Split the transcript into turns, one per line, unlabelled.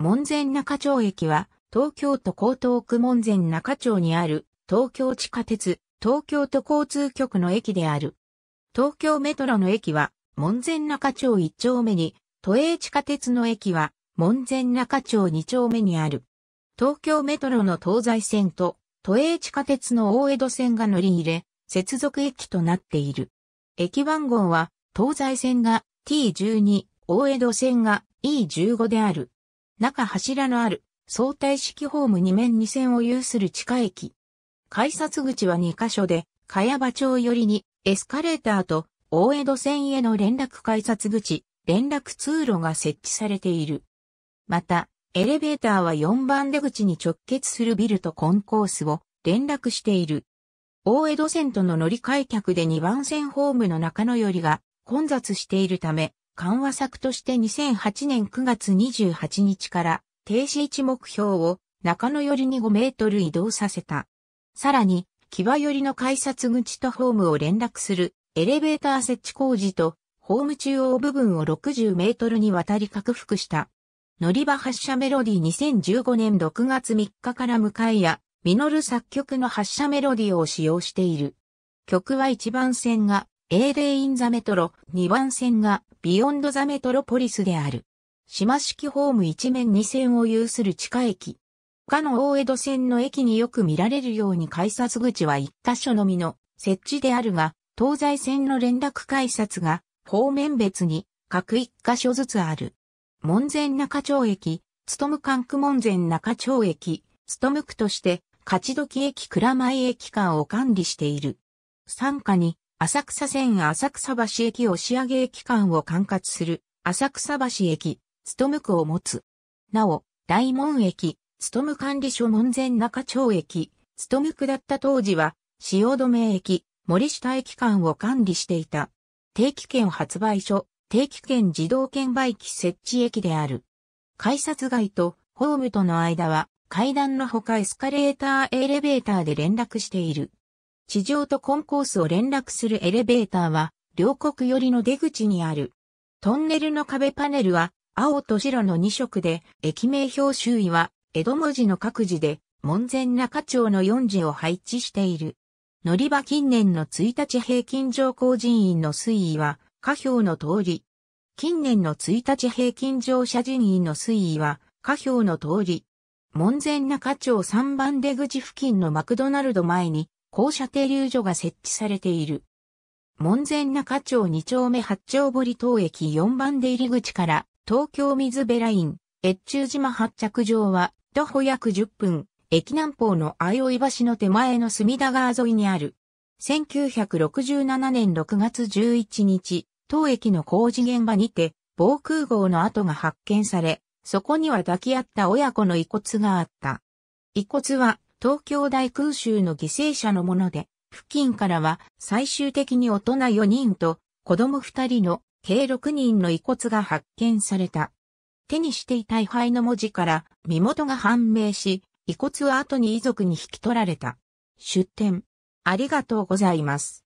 門前仲町駅は、東京都江東区門前仲町にある、東京地下鉄、東京都交通局の駅である。東京メトロの駅は、門前仲町1丁目に、都営地下鉄の駅は、門前仲町2丁目にある。東京メトロの東西線と、都営地下鉄の大江戸線が乗り入れ、接続駅となっている。駅番号は、東西線が T12、大江戸線が E15 である。中柱のある相対式ホーム2面2線を有する地下駅。改札口は2カ所で、茅場町寄りにエスカレーターと大江戸線への連絡改札口、連絡通路が設置されている。また、エレベーターは4番出口に直結するビルとコンコースを連絡している。大江戸線との乗り換え客で2番線ホームの中野寄りが混雑しているため、緩和策として2008年9月28日から停止位置目標を中野寄りに5メートル移動させた。さらに、際寄りの改札口とホームを連絡するエレベーター設置工事とホーム中央部分を60メートルにわたり拡幅した。乗り場発車メロディ2015年6月3日から迎えや、ミノル作曲の発車メロディを使用している。曲は一番線が A d a インザメトロ2番線がビヨンドザメトロポリスである。島式ホーム一面2線を有する地下駅。他の大江戸線の駅によく見られるように改札口は1箇所のみの設置であるが、東西線の連絡改札が方面別に各1箇所ずつある。門前中町駅、つとむ関区門前中町駅、つとむ区として、勝時駅倉前駅間を管理している。参加に浅草線浅草橋駅押上駅間を管轄する浅草橋駅、務区を持つ。なお、大門駅、務管理所門前中町駅、務区だった当時は、汐留駅、森下駅間を管理していた。定期券発売所、定期券自動券売機設置駅である。改札街とホームとの間は階段のほかエスカレーターエレベーターで連絡している。地上とコンコースを連絡するエレベーターは、両国寄りの出口にある。トンネルの壁パネルは、青と白の2色で、駅名標周囲は、江戸文字の各自で、門前中町の4字を配置している。乗り場近年の1日平均乗降人員の推移は、下表の通り。近年の1日平均乗車人員の推移は、下表の通り。門前中町3番出口付近のマクドナルド前に、校舎停留所が設置されている。門前中町2丁目八丁堀東駅4番出入り口から東京水辺ライン、越中島発着場は徒歩約10分、駅南方の相生橋の手前の隅田川沿いにある。1967年6月11日、当駅の工事現場にて、防空壕の跡が発見され、そこには抱き合った親子の遺骨があった。遺骨は東京大空襲の犠牲者のもので、付近からは最終的に大人4人と子供2人の計6人の遺骨が発見された。手にしていた遺灰の文字から身元が判明し、遺骨は後に遺族に引き取られた。出典。ありがとうございます。